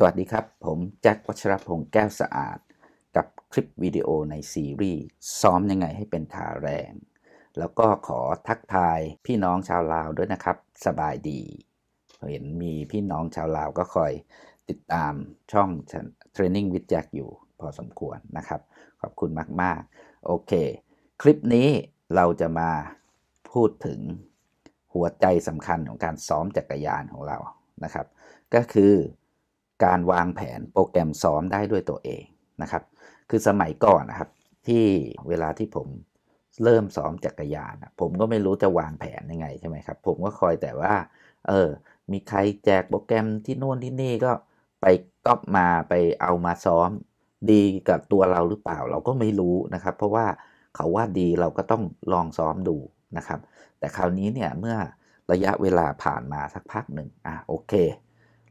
สวัสดีครับ ผมแจ็ควัชรพงศ์แก้วสะอาด กับคลิปวิดีโอในซีรีส์ ซ้อมยังไงให้เป็นทาแรง แล้วก็ขอทักทายพี่น้องชาวลาวด้วยนะครับ สบายดี เห็นมีพี่น้องชาวลาวก็คอยติดตามช่องเทรนนิ่งวิจักอยู่พอสมควรนะครับ ขอบคุณมาก ๆ โอเค คลิปนี้เราจะมาพูดถึงหัวใจสำคัญของการซ้อมจักรยานของเรานะครับ ก็คือการวางแผนโปรแกรมซ้อมได้ด้วยตัวเองนะครับ คือสมัยก่อนนะครับ ที่เวลาที่ผมเริ่มซ้อมจักรยานผมก็ไม่รู้จะวางแผนยังไงใช่ไหมครับผมก็คอยแต่ว่าเออมีใครแจกโปรแกรมที่โน่นที่นี่ก็ไปก๊อปมาไปเอามาซ้อมดีกับตัวเราหรือเปล่าเราก็ไม่รู้นะครับ เพราะว่าเขาว่าดีเราก็ต้องลองซ้อมดูนะครับ แต่คราวนี้เนี่ยเมื่อระยะเวลาผ่านมาสักพักหนึ่งอ่ะโอเค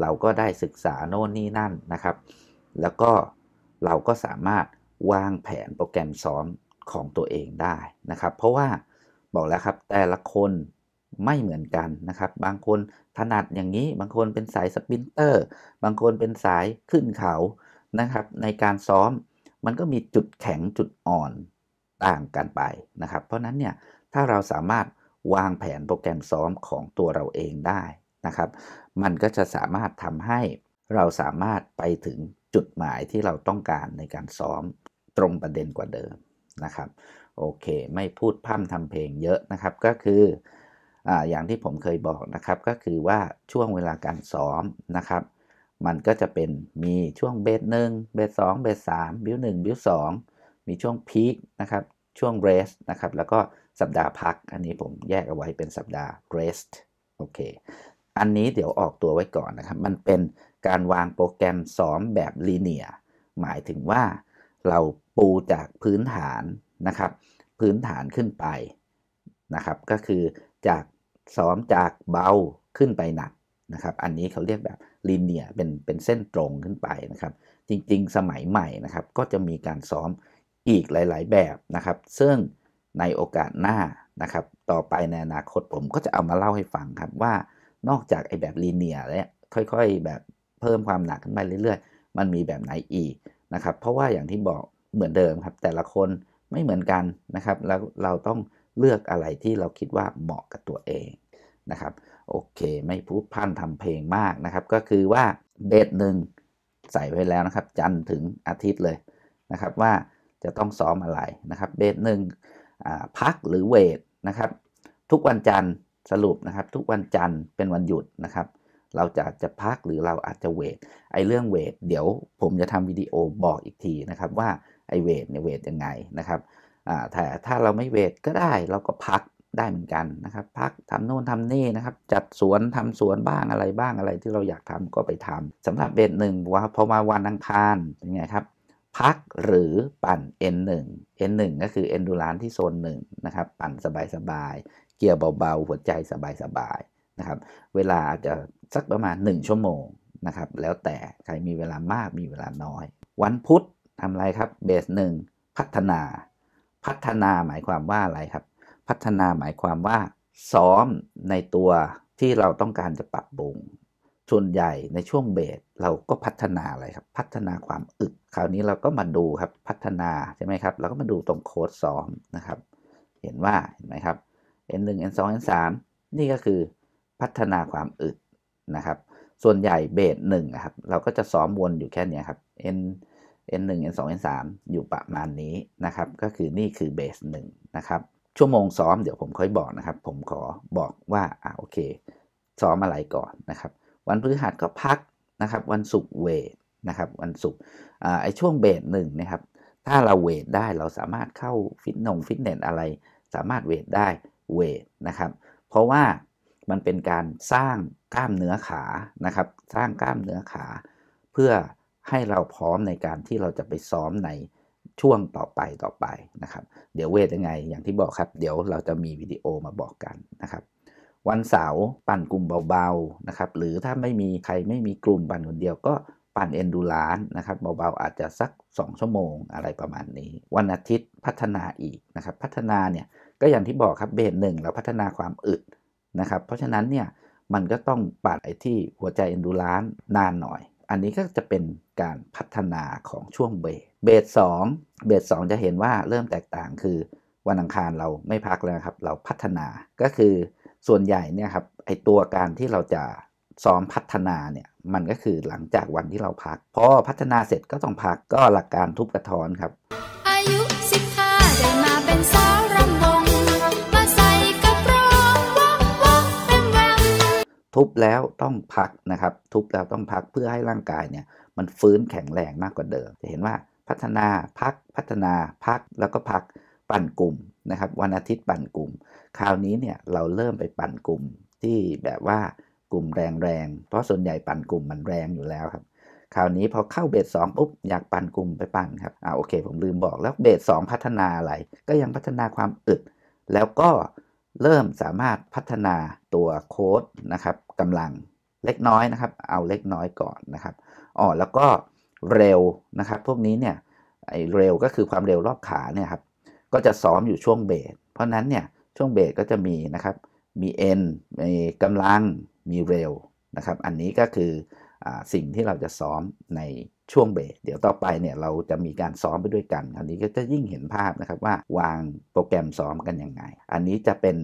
เราก็ได้ศึกษาโน่นนี่นั่นนะครับ แล้วก็เราก็สามารถวางแผนโปรแกรมซ้อมของตัวเองได้นะครับ เพราะว่าบอกแล้วครับแต่ละคนไม่เหมือนกันนะครับ บางคนถนัดอย่างนี้ บางคนเป็นสายสปินเตอร์ บางคนเป็นสายขึ้นเขานะครับ ในการซ้อมมันก็มีจุดแข็งจุดอ่อนต่างกันไปนะครับ เพราะนั้นเนี่ยถ้าเราสามารถวางแผนโปรแกรมซ้อมของตัวเราเองได้นะครับ มันก็จะสามารถทำให้เราสามารถไปถึงจุดหมายที่เราต้องการในการซ้อมตรงประเด็นกว่าเดิมนะครับ โอเค ไม่พูดพร่ำทำเพลงเยอะนะครับ ก็คือออย่างที่ผมเคยบอกนะครับ ก็คือว่าช่วงเวลาการซ้อมนะครับ มันก็จะเป็นมีช่วงเบสหนึ่งเบสสองเบสสามบิวหนึ่งบิวสองมีช่วงพีคนะครับ ช่วงเรสนะครับ แล้วก็สัปดาห์พัก อันนี้ผมแยกเอาไว้เป็นสัปดาห์เรสโอเคอันนี้เดี๋ยวออกตัวไว้ก่อนนะครับ มันเป็นการวางโปรแกรมซ้อมแบบลีเนีย หมายถึงว่าเราปูจากพื้นฐานนะครับ พื้นฐานขึ้นไปนะครับ ก็คือจากซ้อมจากเบาขึ้นไปหนักนะครับ อันนี้เขาเรียกแบบลีเนียเป็นเป็นเส้นตรงขึ้นไปนะครับ จริง ๆ สมัยใหม่นะครับ ก็จะมีการซ้อมอีกหลาย ๆ แบบนะครับ ซึ่งในโอกาสหน้านะครับ ต่อไปในอนาคตผมก็จะเอามาเล่าให้ฟังครับว่านอกจากไอ้แบบลีเนียแล้วค่อยๆ แบบเพิ่มความหนักขึ้นไปเรื่อยๆมันมีแบบไหนอีกนะครับเพราะว่าอย่างที่บอกเหมือนเดิมครับแต่ละคนไม่เหมือนกันนะครับแล้วเราต้องเลือกอะไรที่เราคิดว่าเหมาะกับตัวเองนะครับโอเคไม่พูดพันทำเพลงมากนะครับก็คือว่าเบสหนึ่งใส่ไว้แล้วนะครับ จันถึงอาทิตย์เลยนะครับว่าจะต้องซ้อมอะไรนะครับเบสหนึ่งพักหรือเวทนะครับ ทุกวันจันทร์สรุปนะครับทุกวันจันทร์เป็นวันหยุดนะครับ เราจะจะพักหรือเราอาจจะเวทไอเรื่องเวทเดี๋ยวผมจะทำวิดีโอบอกอีกทีนะครับว่าไอเวทเนี่ยเวทยังไงนะครับแต่ถ้าเราไม่เวทก็ได้เราก็พักได้เหมือนกันนะครับ พักทำโน่นทำนี่นะครับ จัดสวนทำสวนบ้างอะไรบ้างอะไรที่เราอยากทำก็ไปทำสำหรับเบทหนึ่งว่าพอมาวันอังคารเป็นไงครับพักหรือปั่น N1 N1 ก็คือ endurance ที่โซน1นะครับปั่นสบายๆ เกียร์เบาๆ หัวใจสบายๆ นะครับเวลาจะสักประมาณ 1 ชั่วโมงนะครับแล้วแต่ใครมีเวลามากมีเวลาน้อย วันพุธทำอะไรครับเบสหนึ่งพัฒนาพัฒนาหมายความว่าอะไรครับ พัฒนาหมายความว่าซ้อมในตัวที่เราต้องการจะปรับปรุงส่วนใหญ่ในช่วงเบสเราก็พัฒนาอะไรครับ พัฒนาความอึดคราวนี้เราก็มาดูครับพัฒนาใช่ไหมครับ เราก็มาดูตรงโค้ดซ้อมนะครับ เห็นว่าเห็นไหมครับ n1 n2 n3 นี่ก็คือพัฒนาความอึดนะครับ ส่วนใหญ่เบสหนึ่งครับเราก็จะซ้อมวนอยู่แค่นี้ครับ n n1 n2 n3 อยู่ประมาณนี้นะครับ ก็คือนี่คือเบสหนึ่งนะครับ ชั่วโมงซ้อมเดี๋ยวผมค่อยบอกนะครับ ผมขอบอกว่าอ่าโอเค ซ้อมอะไรก่อนนะครับวันพฤหัสก็พักนะครับ วันศุกร์เวทนะครับ วันศุกร์ไอช่วงเบรกหนึ่งนะครับ ถ้าเราเวทได้เราสามารถเข้าฟิตนงฟิตเนสอะไร สามารถเวทได้เวทนะครับ เพราะว่ามันเป็นการสร้างกล้ามเนื้อขานะครับ สร้างกล้ามเนื้อขา เพื่อให้เราพร้อมในการที่เราจะไปซ้อมในช่วงต่อไปต่อไปนะครับ เดี๋ยวเวทยังไงอย่างที่บอกครับ เดี๋ยวเราจะมีวิดีโอมาบอกกันนะครับวันเสาร์ ปั่นกลุ่มเบาๆนะครับ หรือถ้าไม่มีใครไม่มีกลุ่มปั่นคนเดียวก็ ปั่นเอนดูรานนะครับเบาๆอาจจะสัก 2 ชั่วโมงอะไรประมาณนี้ วันอาทิตย์พัฒนาอีกนะครับ พัฒนาเนี่ย ก็อย่างที่บอกครับเบสหนึ่งเราพัฒนาความอึดนะครับ เพราะฉะนั้นเนี่ยมันก็ต้องปั่นไอที่ หัวใจเอนดูรานนานหน่อย อันนี้ก็จะเป็นการพัฒนาของช่วงเบสเบสสองเบสสองจะเห็นว่าเริ่มแตกต่าง คือวันอังคารเราไม่พักแล้วครับ เราพัฒนาก็คือส่วนใหญ่เนี่ยครับไอตัวการที่เราจะซ้อมพัฒนาเนี่ยมันก็คือหลังจากวันที่เราพักพอพัฒนาเสร็จก็ต้องพักก็หลักการทุบกระท้อนครับ อายุสิบห้าได้มาเป็นสาวรำวงมาใส่กระโปรงวงวงเต็มวงทุบแล้วต้องพักนะครับทุบแล้วต้องพักเพื่อให้ร่างกายเนี่ยมันฟื้นแข็งแรงมากกว่าเดิมจะเห็นว่าพัฒนาพักพัฒนาพักแล้วก็พักปั่นกลุ่มนะครับวันอาทิตย์ปั่นกลุ่มคราวนี้เนี่ยเราเริ่มไปปั่นกลุ่มที่แบบว่ากลุ่มแรงๆ เพราะส่วนใหญ่ปั่นกลุ่มมันแรงอยู่แล้ว ครับ คราวนี้พอเข้าเบสสองปุ๊บอยากปั่นกลุ่มไปปั่นครับ อ่าโอเคผมลืมบอกแล้วเบสสองพัฒนาอะไร ก็ยังพัฒนาความอึด แล้วก็เริ่มสามารถพัฒนาตัวโค้ดนะครับกำลังเล็กน้อยนะครับเอาเล็กน้อยก่อนนะครับ อ๋อแล้วก็เร็วนะครับพวกนี้เนี่ยไอเร็วก็คือความเร็วรอบขาเนี่ยครับ ก็จะซ้อมอยู่ช่วงเบส เพราะนั้นเนี่ยช่วงเบรกก็จะมีนะครับ มี N มีกำลัง มีเร็วนะครับ อันนี้ก็คืออสิ่งที่เราจะซ้อมในช่วงเบรกเดี๋ยวต่อไปเนี่ยเราจะมีการซ้อมไปด้วยกัน อันนี้ก็จะยิ่งเห็นภาพนะครับว่าวางโปรแกรมซ้อมกันยังไง อันนี้จะเป็น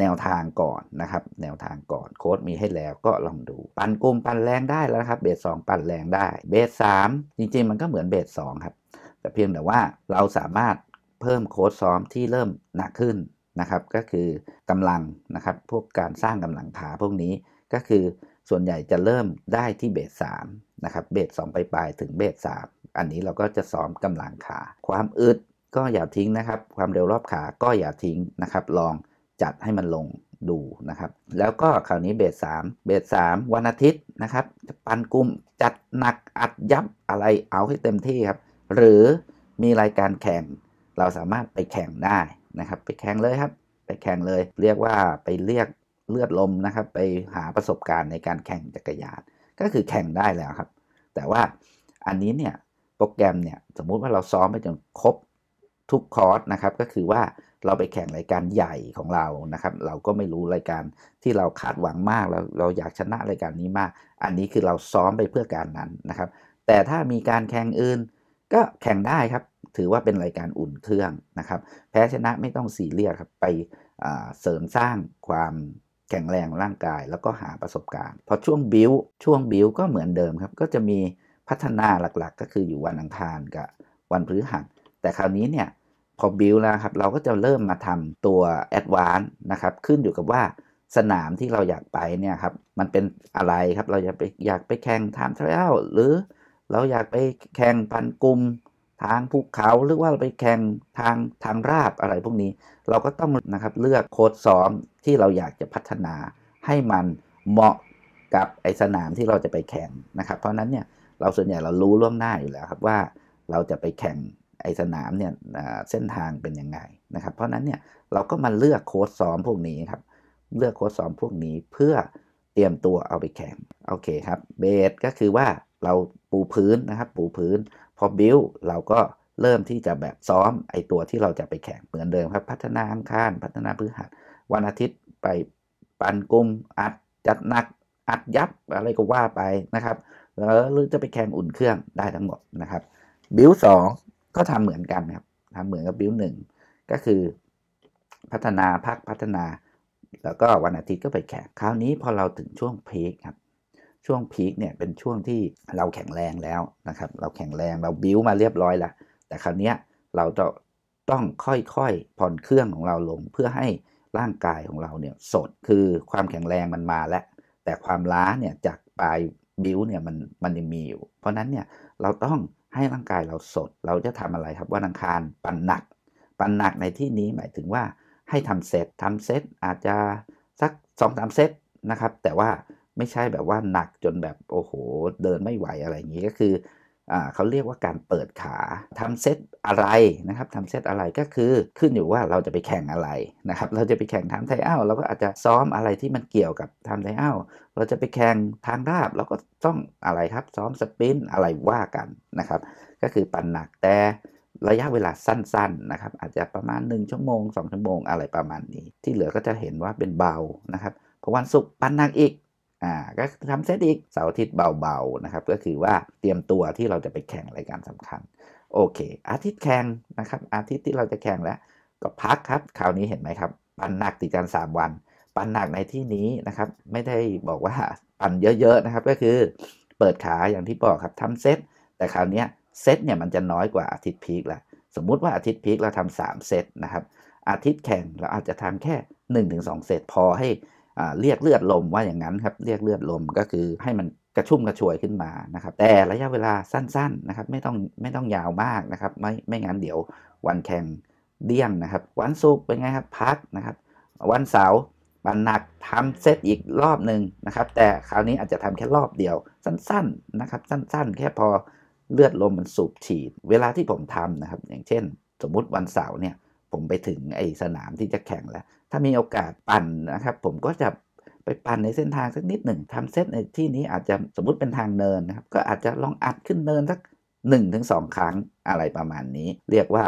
แนวทางก่อนนะครับ แนวทางก่อน โค้ดมีให้แล้วก็ลองดู ปั่นกลมปั่นแรงได้แล้วครับ เบสสองปั่นแรงได้ เบสสามจริงๆ มันก็เหมือนเบสสองครับ แต่เพียงแต่ว่าเราสามารถเพิ่มโค้ดซ้อมที่เริ่มหนักขึ้นนะครับก็คือกำลังนะครับพวกการสร้างกำลังขาพวกนี้ก็คือส่วนใหญ่จะเริ่มได้ที่เบสสามนะครับเบสสองปลายถึงเบสสามอันนี้เราก็จะซ้อมกำลังขา ความอึดก็อย่าทิ้งนะครับความเร็วรอบขาก็อย่าทิ้งนะครับลองจัดให้มันลงดูนะครับแล้วก็คราวนี้เบสสามเบสสามวันอาทิตย์นะครับจะปันกลุ่มจัดหนักอัดยับอะไรเอาให้เต็มที่ครับหรือมีรายการแข่ง เราสามารถไปแข่งได้นะครับไปแข่งเลยครับ ไปแข่งเลย เรียกว่าไปเรียกเลือดลมนะครับ ไปหาประสบการณ์ในการแข่งจักรยานก็คือแข่งได้แล้วครับ แต่ว่าอันนี้เนี่ยโปรแกรมเนี่ยสมมุติว่าเราซ้อมไปจนครบทุกคอร์สนะครับ ก็คือว่าเราไปแข่งรายการใหญ่ของเรานะครับ เราก็ไม่รู้รายการที่เราคาดหวังมากเราเราอยากชนะรายการนี้มาก อันนี้คือเราซ้อมไปเพื่อการนั้นนะครับ แต่ถ้ามีการแข่งอื่น ก็แข่งได้ครับถือว่าเป็นรายการอุ่นเครื่องนะครับ แพ้ชนะไม่ต้องสีเรียกครับ ไปเสริมสร้างความแข็งแรงร่างกายแล้วก็หาประสบการณ์ พอช่วงบิวช่วงบิวก็เหมือนเดิมครับ ก็จะมีพัฒนาหลักๆ ก็คืออยู่วันอังคารกับวันพฤหัส แต่คราวนี้เนี่ยพอบิวแล้วครับ เราก็จะเริ่มมาทำตัวแอดวานนะครับ ขึ้นอยู่กับว่าสนามที่เราอยากไปเนี่ยครับ มันเป็นอะไรครับ เราอยากไปอยากไปแข่งทามทรอลหรือ เราอยากไปแข่งปันกลุ่มทางภูเขาหรือว่าไปแข่งทางทางราบอะไรพวกนี้เราก็ต้องนะครับเลือกโค้ดซ้อม ที่เราอยากจะพัฒนาให้มันเหมาะกับไอสนามที่เราจะไปแข่งนะครับ เพราะนั้นเนี่ย เราส่วนใหญ่เรารู้ล่วงหน้าอยู่แล้วครับว่าเราจะไปแข่งไอสนามเนี่ยเส้นทางเป็นยังไงนะครับ เพราะนั้นเนี่ยเราก็มาเลือกโค้ดซ้อมพวกนี้ครับเลือกโค้ดซ้อมพวกนี้เพื่อเตรียมตัวเอาไปแข่ง โอเคครับเบสก็คือว่าเราปูพื้นนะครับปูพื้นพอบิลเราก็เริ่มที่จะแบบซ้อมไอตัวที่เราจะไปแข่งเหมือนเดิมครับพัฒนาอังคารพัฒนาพืนหันวันอาทิตย์ไปปันกลุ่มอัดจัดหนักอัดยับอะไรก็ว่าไปนะครับแล้วหรือจะไปแข่งอุ่นเครื่องได้ทั้งหมดนะครับ บิลสองก็ทำเหมือนกันครับทำเหมือนกับบิลหนึ่งก็คือ พัฒนาพักพัฒนา แล้วก็วันอาทิตย์ก็ไปแข่งคราวนี้พอเราถึงช่วงเพกครับช่วงพีคเนี่ยเป็นช่วงที่เราแข็งแรงแล้วนะครับเราแข็งแรงเราบิ้วมาเรียบร้อยแล้วแต่คราวนี้เราจะต้องค่อยๆผ่อนเครื่องของเราลง เพื่อให้ร่างกายของเราเนี่ยสดคือความแข็งแรงมันมาแล้วแต่ความล้าเนี่ยจากปลายบิ้วเนี่ยมันมันยังมีอยู่เพราะนั้นเนี่ยเราต้องให้ร่างกายเราสดเราจะทำอะไรครับวันอังคารปันหนัก ปันหนักในที่นี้หมายถึงว่าให้ทำเซตทำเซตอาจจะสัก2อสามเซตนะครับแต่ว่าไม่ใช่แบบว่าหนักจนแบบโอ้โหเดินไม่ไหวอะไรอย่างนี้ก็คืออเขาเรียกว่าการเปิดขาทำเซตอะไรนะครับทำเซตอะไรก็คือขึ้นอยู่ว่าเราจะไปแข่งอะไรนะครับเราจะไปแข่งทำไทอ้าวเราก็อาจจะซ้อมอะไรที่มันเกี่ยวกับทำไทอ้าวเราจะไปแข่งทางราบ เราก็ต้องอะไรครับ ซ้อมสปินอะไรว่ากันนะครับ ก็คือปั่นหนักแต่ระยะเวลาสั้นๆนะครับอาจจะประมาณ1ชั่วโมง2ชั่วโมงอะไรประมาณนี้ ที่เหลือก็จะเห็นว่าเป็นเบานะครับพอวันศุกร์ปั่นหนักอีกอ่าก็ทำเซตอีกเสาร์อาทิตย์เบาๆนะครับก็คือว่าเตรียมตัวที่เราจะไปแข่งรายการสำคัญ โอเค อาทิตย์แข่งนะครับ อาทิตย์ที่เราจะแข่งแล้วก็พักครับคราวนี้เห็นไหมครับ ปั่นหนักติดกัน3วัน ปั่นหนักในที่นี้นะครับ ไม่ได้บอกว่าปั่นเยอะๆนะครับ ก็คือ เปิดขาอย่างที่บอกครับทำเซตแต่คราวนี้เซตเนี่ยมันจะน้อยกว่าอาทิตย์พีคละสมมุติว่าอาทิตย์พีคเราทำ 3 เซตนะครับ อาทิตย์แข่งเราอาจจะทำแค่1-2เซตพอให้เรียกเลือดลมว่าอย่างนั้นครับเรียกเลือดลมก็คือให้มันกระชุ่มกระชวยขึ้นมานะครับแต่ระยะเวลาสั้นๆนะครับไม่ต้องไม่ต้องยาวมากนะครับไม่ไม่งั้น เดี๋ยววันแข่งเดี่ยงนะครับวันศุกร์เป็นไงครับพักนะครับวันเสาร์มันหนักทำเซตอีกรอบหนึ่งนะครับแต่คราวนี้อาจจะทำแค่รอบเดียวสั้นๆ นะครับ สั้นๆ แค่พอเลือดลมมันสูบฉีด เวลาที่ผมทำนะครับอย่างเช่นสมมุติวันเสาร์เนี่ยผมไปถึงไอสนามที่จะแข่งแล้ว ถ้ามีโอกาสปั่นนะครับ ผมก็จะไปปั่นในเส้นทางสักนิดหนึ่งทำเซตในที่นี้อาจจะสมมติเป็นทางเนินนะครับ ก็อาจจะลองอัดขึ้นเนินสัก1นถึงสครั้งอะไรประมาณนี้ เรียกว่า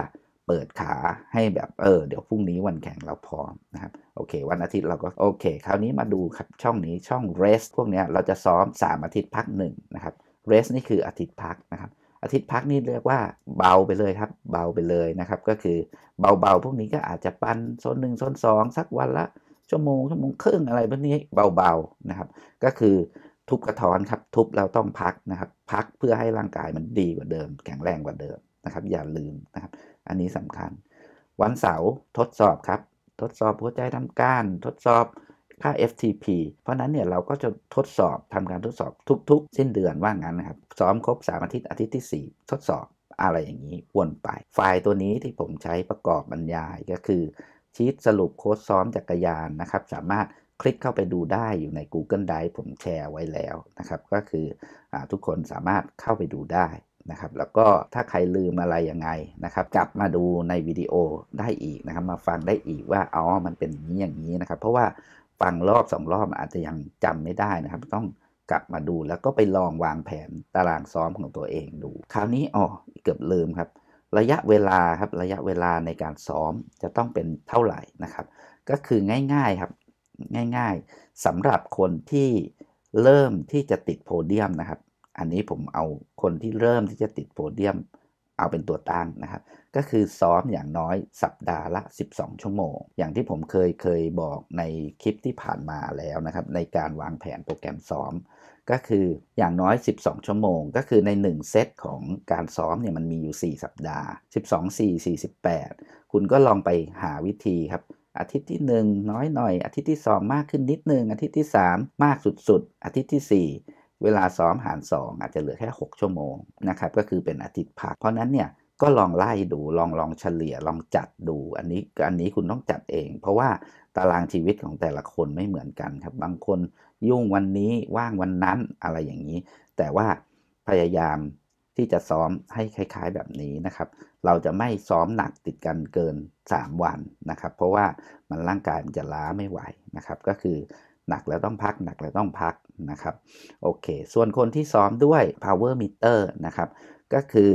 เปิดขาให้แบบเออเดี๋ยวพรุ่งนี้วันแข่งเราพร้อมนะครับโอเค วันอาทิตย์เราก็โอเค คราวนี้มาดูครับช่องนี้ช่องเรสพวกนี้เราจะซ้อม 3 อาทิตย์พักหนึ่งนะครับเรสนี่คืออาทิตย์พักนะครับอาทิตย์พักนี่เรียกว่าเบาไปเลยครับ เบาไปเลยนะครับ ก็คือ เบาๆพวกนี้ก็อาจจะปันโซนหนึ่งโซนสองสักวันละชั่วโมงชั่วโมงครึ่งอะไรพวกนี้เบาๆนะครับก็คือทุบกระถอนครับทุบเราต้องพักนะครับ พักเพื่อให้ร่างกายมันดีกว่าเดิม แข็งแรงกว่าเดิมนะครับอย่าลืมนะครับอันนี้สำคัญ วันเสาร์ทดสอบครับ ทดสอบหัวใจทำการทดสอบค่า FTP เพราะนั้นเนี่ยเราก็จะทดสอบทำการทดสอบทุกๆ สิ้นเดือนว่างั้นนะครับ ซ้อมครบ3อาทิตย์อาทิตย์ที่ 4 ทดสอบอะไรอย่างนี้วนไป ไฟล์ตัวนี้ที่ผมใช้ประกอบบรรยายก็คือชีตสรุปโค้ดซ้อมจักรยานนะครับสามารถคลิกเข้าไปดูได้อยู่ใน Google Drive ผมแชร์ไว้แล้วนะครับก็คืออทุกคนสามารถเข้าไปดูได้นะครับแล้วก็ถ้าใครลืมอะไรยังไงนะครับกลับมาดูในวิดีโอได้อีกนะครับ มาฟังได้อีกว่าอ๋อมันเป็นอย่างนี้อย่างนี้นะครับเพราะว่าฟังรอบสองรอบอาจจะยังจำไม่ได้นะครับ ต้องกลับมาดูแล้วก็ไปลองวางแผนตารางซ้อมของตัวเองดู คราวนี้อ๋อเกือบลืมครับ ระยะเวลาครับระยะเวลาในการซ้อมจะต้องเป็นเท่าไหร่นะครับ ก็คือง่ายๆครับ ง่าย ๆสำหรับคนที่เริ่มที่จะติดโพเดียมนะครับ อันนี้ผมเอาคนที่เริ่มที่จะติดโพเดียมเอาเป็นตัวตั้งนะครับก็คือซ้อมอย่างน้อยสัปดาห์ละ 12 ชั่วโมง อย่างที่ผมเคยเคยบอกในคลิปที่ผ่านมาแล้วนะครับในการวางแผนโปรแกรมซ้อมก็คืออย่างน้อย 12 ชั่วโมง ก็คือใน1เซตของการซ้อมเนี่ยมันมีอยู่ 4 สัปดาห์ 12 4 48 คุณก็ลองไปหาวิธีครับอาทิตย์ที่ 1 น้อยหน่อยอาทิตย์ที่ 2 มากขึ้นนิดนึงอาทิตย์ที่ 3 มากสุดๆอาทิตย์ที่ 4เวลาซ้อมหาร 2 อาจจะเหลือแค่ 6 ชั่วโมงนะครับก็คือเป็นอาทิตย์พัก เพราะนั้นเนี่ยก็ลองไล่ดูลองลองเฉลี่ยลองจัดดู อันนี้อันนี้คุณต้องจัดเอง เพราะว่าตารางชีวิตของแต่ละคนไม่เหมือนกันครับบางคนยุ่งวันนี้ว่างวันนั้นอะไรอย่างนี้ แต่ว่าพยายามที่จะซ้อมให้คล้ายๆแบบนี้นะครับ เราจะไม่ซ้อมหนักติดกันเกิน 3 วันนะครับ เพราะว่ามันร่างกายมันจะล้าไม่ไหวนะครับ ก็คือหนักแล้วต้องพักหนักแล้วต้องพักนะครับ โอเค ส่วนคนที่ซ้อมด้วย power meter นะครับ ก็คือ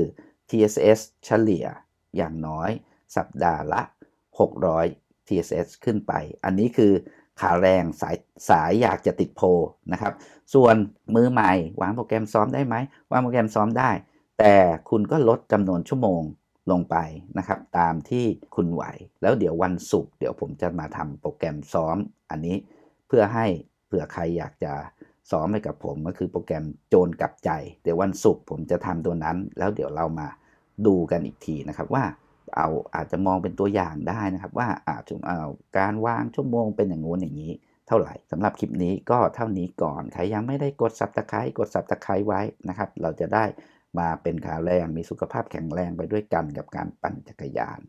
TSS เฉลี่ย อย่างน้อย สัปดาห์ละ600 TSS ขึ้นไป อันนี้คือขาแรงสาย สายอยากจะติดโพนะครับ ส่วนมือใหม่วางโปรแกรมซ้อมได้ไหมวางโปรแกรมซ้อมได้ แต่คุณก็ลดจำนวนชั่วโมงลงไปนะครับ ตามที่คุณไหว แล้วเดี๋ยววันศุกร์เดี๋ยวผมจะมาทำโปรแกรมซ้อมอันนี้เพื่อให้เผื่อใคร อยากจะซ้อม ให้กับผม ก็คือโปรแกรมโจรกลับใจเดี๋ยววันศุกร์ผมจะ ทำตัวนั้น แล้วเดี๋ยวเรามาดูกันอีกทีนะครับว่าเอาอาจจะมองเป็นตัวอย่างได้นะครับ ว่าอาจจะเอาการวางชั่วโมงเป็นอย่างงู้นอย่างนี้เท่าไหร่สำหรับคลิปนี้ก็เท่านี้ก่อน ใครยังไม่ได้กดซับสไครต์กดซับสไครต์ไว้นะครับ เราจะได้มาเป็นขาแรงมีสุขภาพแข็งแรงไปด้วยกันกับการปั่นจักรยาน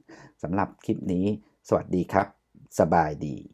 สำหรับคลิปนี้สวัสดีครับ สบายดี